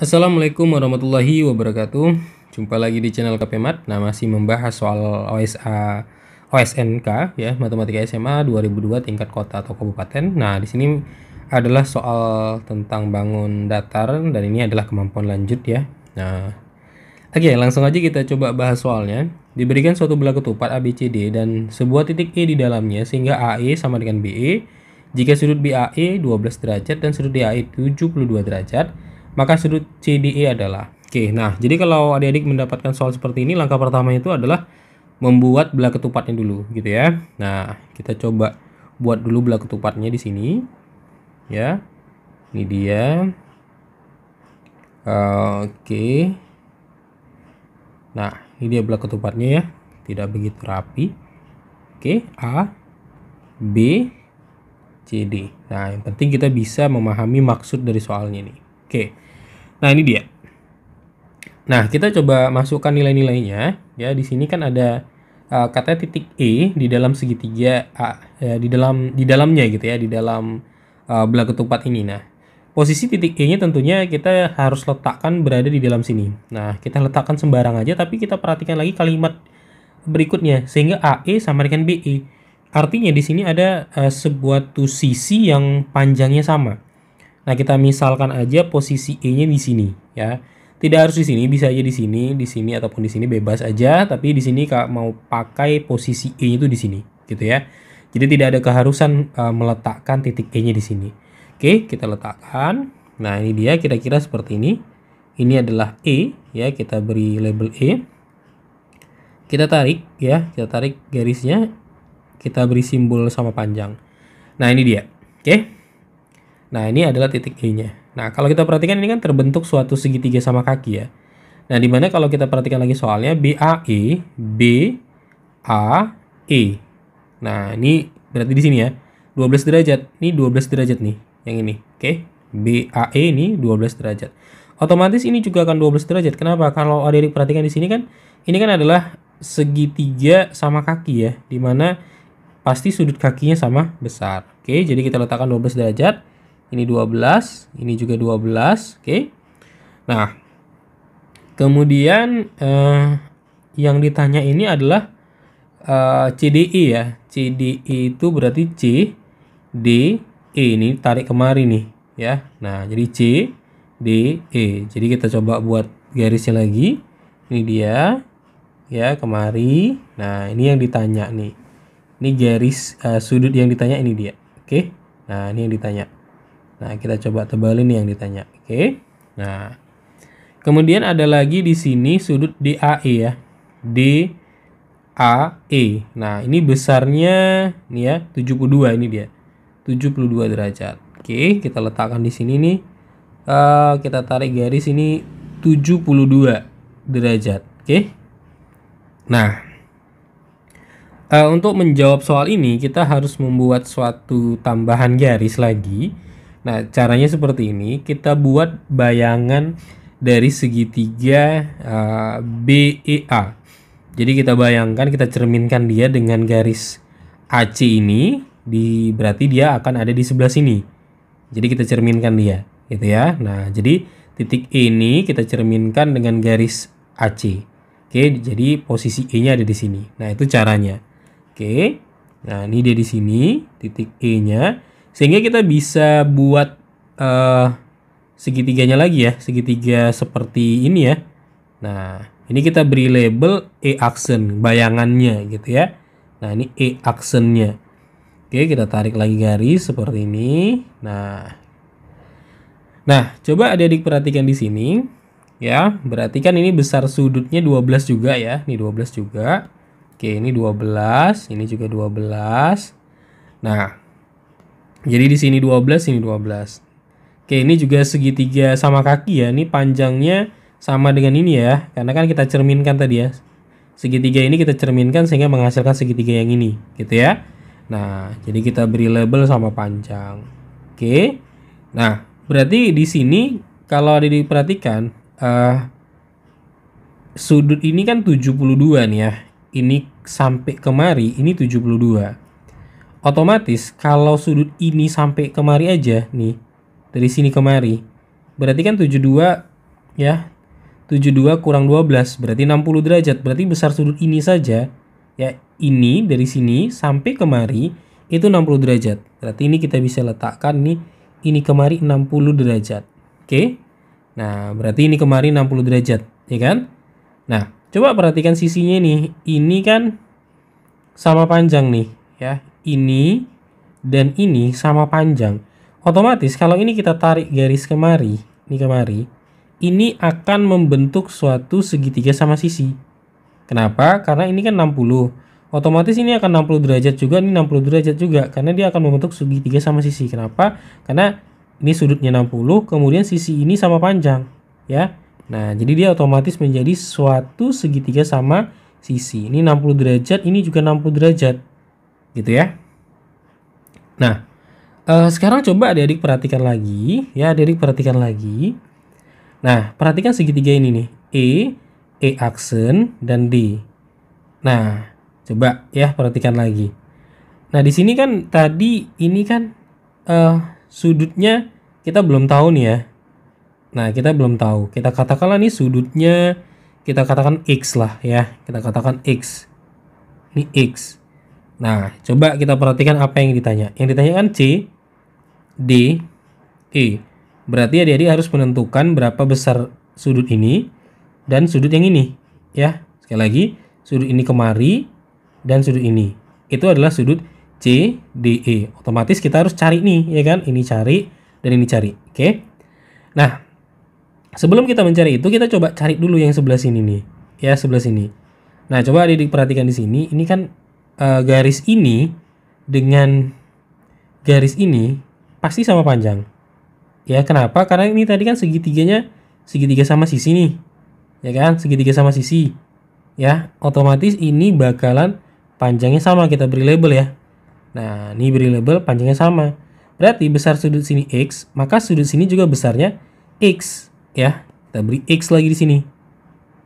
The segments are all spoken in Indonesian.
Assalamualaikum warahmatullahi wabarakatuh. Jumpa lagi di channel KPMAT. Nah, masih membahas soal OSA OSNK ya, Matematika SMA 2002 tingkat kota atau kabupaten. Nah, di sini adalah soal tentang bangun datar dan ini adalah kemampuan lanjut ya. Nah, Oke, okay, langsung aja kita coba bahas soalnya. Diberikan suatu belah ketupat ABCD dan sebuah titik E di dalamnya sehingga AE sama dengan BE. Jika sudut BAE 12 derajat dan sudut DAE 72 derajat, maka sudut CDE adalah. Oke, nah jadi kalau adik-adik mendapatkan soal seperti ini, langkah pertama itu adalah membuat belah ketupatnya dulu gitu ya. Nah, kita coba buat dulu belah ketupatnya di sini. Ya, ini dia. Uh, Oke. Okay. Nah, ini dia belah ketupatnya ya. Tidak begitu rapi. Oke, okay, A, B, C, D. Nah, yang penting kita bisa memahami maksud dari soalnya ini. Oke. Okay. Nah, ini dia. Nah, kita coba masukkan nilai-nilainya. Ya, di sini kan ada uh, eh, kata titik E di dalam segitiga A, ya, di dalam di dalamnya gitu ya, di dalam uh, belah ketupat ini. Nah, posisi titik E-nya tentunya kita harus letakkan berada di dalam sini. Nah, kita letakkan sembarang aja tapi kita perhatikan lagi kalimat berikutnya sehingga AE sama dengan BE. Artinya di sini ada uh, sebuah sisi yang panjangnya sama. Nah, kita misalkan aja posisi E-nya di sini ya. Tidak harus di sini, bisa aja di sini, di sini ataupun di sini bebas aja, tapi di sini Kak mau pakai posisi E itu di sini gitu ya. Jadi tidak ada keharusan uh, meletakkan titik E-nya di sini. Oke, kita letakkan. Nah, ini dia kira-kira seperti ini. Ini adalah E ya, kita beri label E. Kita tarik ya, kita tarik garisnya. Kita beri simbol sama panjang. Nah, ini dia. Oke. Nah, ini adalah titik g nya Nah, kalau kita perhatikan ini kan terbentuk suatu segitiga sama kaki ya. Nah, dimana kalau kita perhatikan lagi soalnya BAE, BAE. Nah, ini berarti di sini ya. 12 derajat. Ini 12 derajat nih, yang ini. Oke. BAE ini 12 derajat. Otomatis ini juga akan 12 derajat. Kenapa? Kalau ada yang perhatikan di sini kan ini kan adalah segitiga sama kaki ya, dimana pasti sudut kakinya sama besar. Oke, jadi kita letakkan 12 derajat ini 12, ini juga 12, oke. Okay. Nah, kemudian eh, yang ditanya ini adalah eh, CDI ya. CDI itu berarti C, D, E. Ini tarik kemari nih ya. Nah, jadi C, D, E. Jadi kita coba buat garisnya lagi. Ini dia ya kemari. Nah, ini yang ditanya nih. Ini garis eh, sudut yang ditanya ini dia. Oke. Okay. Nah, ini yang ditanya. Nah, kita coba tebalin nih yang ditanya. Oke. Okay? Nah, kemudian ada lagi di sini sudut DAE ya. DAE. Nah, ini besarnya nih ya 72 ini dia. 72 derajat. Oke, okay, kita letakkan di sini nih. Uh, kita tarik garis ini 72 derajat. Oke. Okay? Nah, uh, untuk menjawab soal ini kita harus membuat suatu tambahan garis lagi Nah, caranya seperti ini, kita buat bayangan dari segitiga uh, eh, BEA. Jadi kita bayangkan, kita cerminkan dia dengan garis AC ini, di berarti dia akan ada di sebelah sini. Jadi kita cerminkan dia, gitu ya. Nah, jadi titik E ini kita cerminkan dengan garis AC. Oke, jadi posisi E-nya ada di sini. Nah, itu caranya. Oke. Nah, ini dia di sini titik E-nya sehingga kita bisa buat uh, segitiganya lagi ya segitiga seperti ini ya nah ini kita beri label e action bayangannya gitu ya nah ini e actionnya oke kita tarik lagi garis seperti ini nah nah coba adik-adik perhatikan di sini ya berarti ini besar sudutnya 12 juga ya ini 12 juga oke ini 12 ini juga 12 nah jadi di sini 12, sini 12. Oke, ini juga segitiga sama kaki ya. Ini panjangnya sama dengan ini ya. Karena kan kita cerminkan tadi ya. Segitiga ini kita cerminkan sehingga menghasilkan segitiga yang ini, gitu ya. Nah, jadi kita beri label sama panjang. Oke. Nah, berarti di sini kalau ada diperhatikan uh, sudut ini kan 72 nih ya. Ini sampai kemari ini 72 otomatis kalau sudut ini sampai kemari aja nih dari sini kemari berarti kan 72 ya 72 kurang 12 berarti 60 derajat berarti besar sudut ini saja ya ini dari sini sampai kemari itu 60 derajat berarti ini kita bisa letakkan nih ini kemari 60 derajat oke nah berarti ini kemari 60 derajat ya kan nah coba perhatikan sisinya nih ini kan sama panjang nih ya ini, dan ini sama panjang. Otomatis kalau ini kita tarik garis kemari, ini kemari, ini akan membentuk suatu segitiga sama sisi. Kenapa? Karena ini kan 60. Otomatis ini akan 60 derajat juga, ini 60 derajat juga. Karena dia akan membentuk segitiga sama sisi. Kenapa? Karena ini sudutnya 60, kemudian sisi ini sama panjang. ya. Nah, jadi dia otomatis menjadi suatu segitiga sama sisi. Ini 60 derajat, ini juga 60 derajat gitu ya. Nah, eh, sekarang coba adik-adik perhatikan lagi, ya adik-adik perhatikan lagi. Nah, perhatikan segitiga ini nih, E, E aksen, dan D. Nah, coba ya perhatikan lagi. Nah, di sini kan tadi ini kan eh, sudutnya kita belum tahu nih ya. Nah, kita belum tahu. Kita katakanlah nih sudutnya kita katakan X lah ya. Kita katakan X. Ini X. Nah, coba kita perhatikan apa yang ditanya. Yang ditanya kan C, D, E. Berarti ya, adik harus menentukan berapa besar sudut ini dan sudut yang ini. Ya, sekali lagi, sudut ini kemari dan sudut ini. Itu adalah sudut C, D, E. Otomatis kita harus cari nih, ya kan? Ini cari dan ini cari. Oke. Nah, sebelum kita mencari itu, kita coba cari dulu yang sebelah sini nih. Ya, sebelah sini. Nah, coba adik-adik perhatikan di sini. Ini kan uh, garis ini dengan garis ini pasti sama panjang. Ya, kenapa? Karena ini tadi kan segitiganya segitiga sama sisi nih. Ya kan? Segitiga sama sisi. Ya, otomatis ini bakalan panjangnya sama kita beri label ya. Nah, ini beri label panjangnya sama. Berarti besar sudut sini x, maka sudut sini juga besarnya x ya. Kita beri x lagi di sini.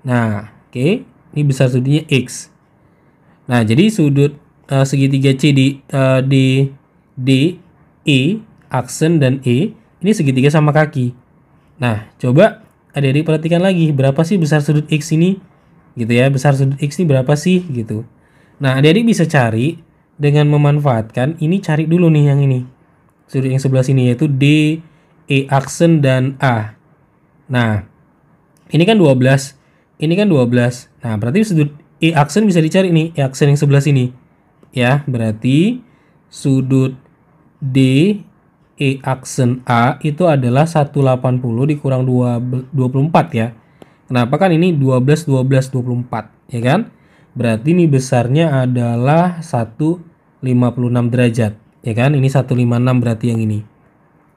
Nah, oke, okay. ini besar sudutnya x. Nah, jadi sudut uh, segitiga C di uh, di D E aksen dan E ini segitiga sama kaki. Nah, coba Adik-adik perhatikan lagi berapa sih besar sudut X ini? Gitu ya, besar sudut X ini berapa sih gitu. Nah, Adik-adik bisa cari dengan memanfaatkan ini cari dulu nih yang ini. Sudut yang sebelah sini yaitu D E aksen dan A. Nah, ini kan 12. Ini kan 12. Nah, berarti sudut e-aksen bisa dicari nih e-aksen yang sebelah sini ya berarti sudut D E aksen A itu adalah 180 dikurang 2, 24 ya kenapa kan ini 12 12 24 ya kan berarti ini besarnya adalah 156 derajat ya kan ini 156 berarti yang ini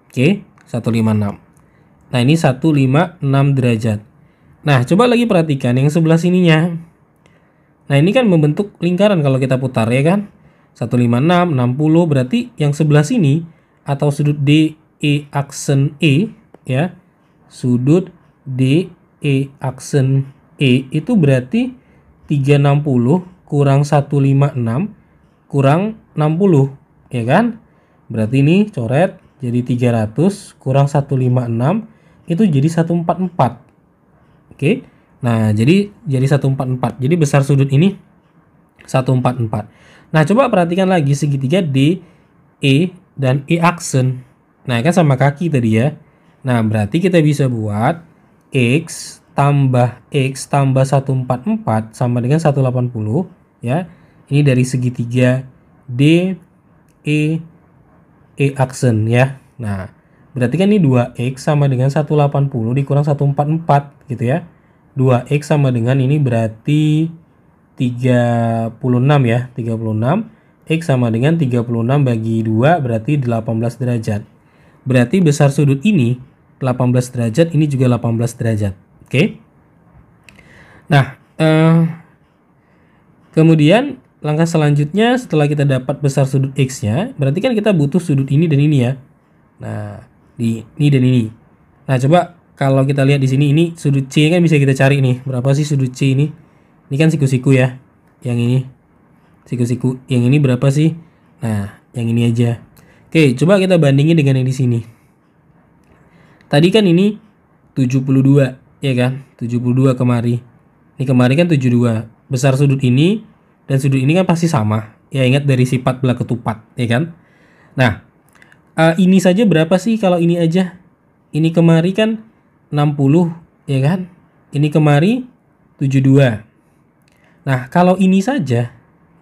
oke 156 nah ini 156 derajat nah coba lagi perhatikan yang sebelah sininya Nah ini kan membentuk lingkaran kalau kita putar ya kan. 156, 60 berarti yang sebelah sini atau sudut D, E, aksen E ya. Sudut D, E, aksen E itu berarti 360 kurang 156 kurang 60 ya kan. Berarti ini coret jadi 300 kurang 156 itu jadi 144. Oke. Okay? Nah, jadi jadi 144. Jadi besar sudut ini 144. Nah, coba perhatikan lagi segitiga D, E, dan E aksen. Nah, kan sama kaki tadi ya. Nah, berarti kita bisa buat X tambah X tambah 144 sama dengan 180 ya. Ini dari segitiga D, E, E aksen ya. Nah, berarti kan ini 2X sama dengan 180 dikurang 144 gitu ya. 2x sama dengan ini berarti 36 ya, 36. X sama dengan 36 bagi 2 berarti 18 derajat. Berarti besar sudut ini 18 derajat, ini juga 18 derajat. Oke. Okay? Nah, eh, kemudian langkah selanjutnya setelah kita dapat besar sudut X-nya, berarti kan kita butuh sudut ini dan ini ya. Nah, di ini dan ini. Nah, coba kalau kita lihat di sini ini sudut C kan bisa kita cari nih berapa sih sudut C ini ini kan siku-siku ya yang ini siku-siku yang ini berapa sih nah yang ini aja oke coba kita bandingin dengan yang di sini tadi kan ini 72 ya kan 72 kemari ini kemari kan 72 besar sudut ini dan sudut ini kan pasti sama ya ingat dari sifat belah ketupat ya kan nah eh, ini saja berapa sih kalau ini aja ini kemari kan 60 ya kan? Ini kemari 72. Nah, kalau ini saja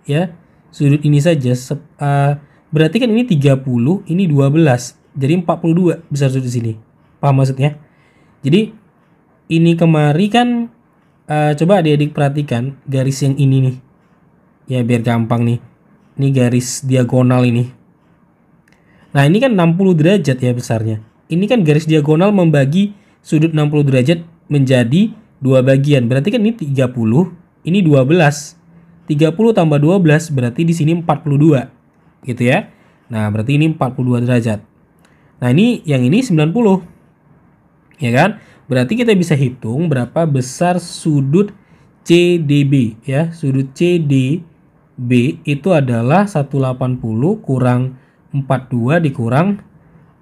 ya, sudut ini saja sep, uh, berarti kan ini 30, ini 12. Jadi 42 besar sudut sini. Paham maksudnya? Jadi ini kemari kan uh, coba Adik-adik perhatikan garis yang ini nih. Ya biar gampang nih. Ini garis diagonal ini. Nah, ini kan 60 derajat ya besarnya. Ini kan garis diagonal membagi sudut 60 derajat menjadi dua bagian. Berarti kan ini 30, ini 12. 30 tambah 12 berarti di sini 42. Gitu ya. Nah, berarti ini 42 derajat. Nah, ini yang ini 90. Ya kan? Berarti kita bisa hitung berapa besar sudut CDB ya. Sudut CDB itu adalah 180 kurang 42 dikurang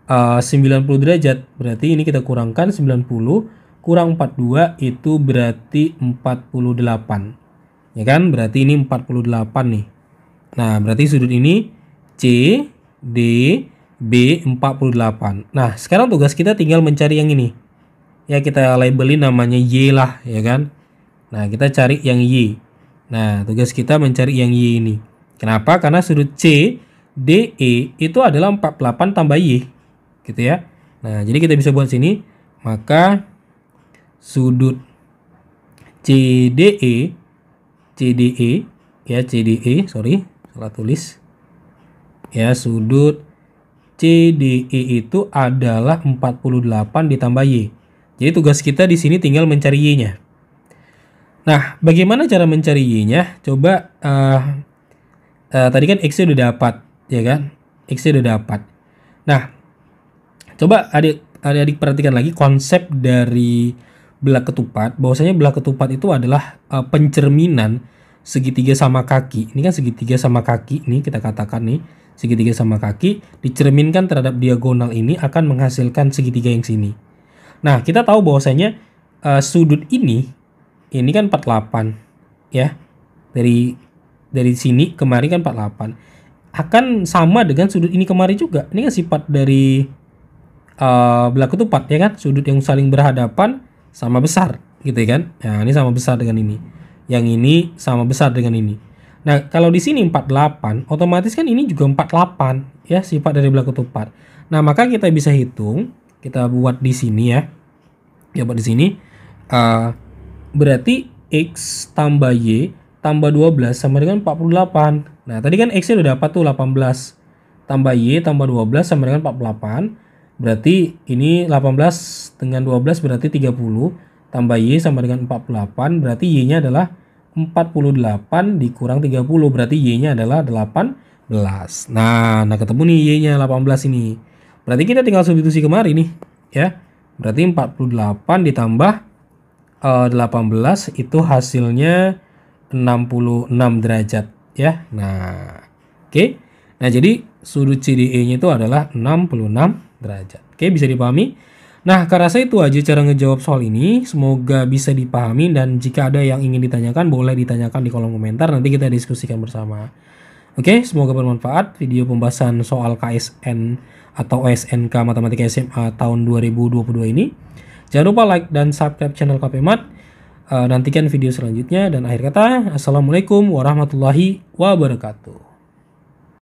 Eh, sembilan 90 derajat. Berarti ini kita kurangkan 90 kurang 42 itu berarti 48. Ya kan? Berarti ini 48 nih. Nah, berarti sudut ini C, D, B 48. Nah, sekarang tugas kita tinggal mencari yang ini. Ya, kita labelin namanya Y lah, ya kan? Nah, kita cari yang Y. Nah, tugas kita mencari yang Y ini. Kenapa? Karena sudut C, D, E itu adalah 48 tambah Y gitu ya. Nah, jadi kita bisa buat sini, maka sudut CDE CDE ya CDE, sorry, salah tulis. Ya, sudut CDE itu adalah 48 ditambah Y. Jadi tugas kita di sini tinggal mencari Y-nya. Nah, bagaimana cara mencari Y-nya? Coba uh, uh, tadi kan X nya udah dapat, ya kan? X nya udah dapat. Nah, Coba adik adik perhatikan lagi konsep dari belah ketupat. Bahwasanya belah ketupat itu adalah uh, pencerminan segitiga sama kaki. Ini kan segitiga sama kaki nih kita katakan nih segitiga sama kaki dicerminkan terhadap diagonal ini akan menghasilkan segitiga yang sini. Nah, kita tahu bahwasanya uh, sudut ini ini kan 48 ya. Dari dari sini kemarin kan 48. Akan sama dengan sudut ini kemari juga. Ini kan sifat dari belah berlaku tepat ya kan sudut yang saling berhadapan sama besar gitu ya kan nah ini sama besar dengan ini yang ini sama besar dengan ini nah kalau di sini 48 otomatis kan ini juga 48 ya sifat dari berlaku tepat nah maka kita bisa hitung kita buat di sini ya ya buat di sini uh, berarti x tambah y tambah 12 sama dengan 48 nah tadi kan x udah dapat tuh 18 tambah y tambah 12 sama dengan 48 Berarti ini 18 dengan 12 berarti 30 tambah Y sama dengan 48 berarti Y-nya adalah 48 dikurang 30 berarti Y-nya adalah 18. Nah, nah ketemu nih Y-nya 18 ini. Berarti kita tinggal substitusi kemarin nih, ya. Berarti 48 ditambah uh, eh, 18 itu hasilnya 66 derajat, ya. Nah, oke. Okay. Nah, jadi sudut CDE-nya itu adalah 66 derajat. Oke, bisa dipahami? Nah, karasa itu aja cara ngejawab soal ini. Semoga bisa dipahami dan jika ada yang ingin ditanyakan, boleh ditanyakan di kolom komentar. Nanti kita diskusikan bersama. Oke, semoga bermanfaat video pembahasan soal KSN atau SNK Matematika SMA tahun 2022 ini. Jangan lupa like dan subscribe channel KPMAT. Eh, nantikan video selanjutnya dan akhir kata, Assalamualaikum warahmatullahi wabarakatuh.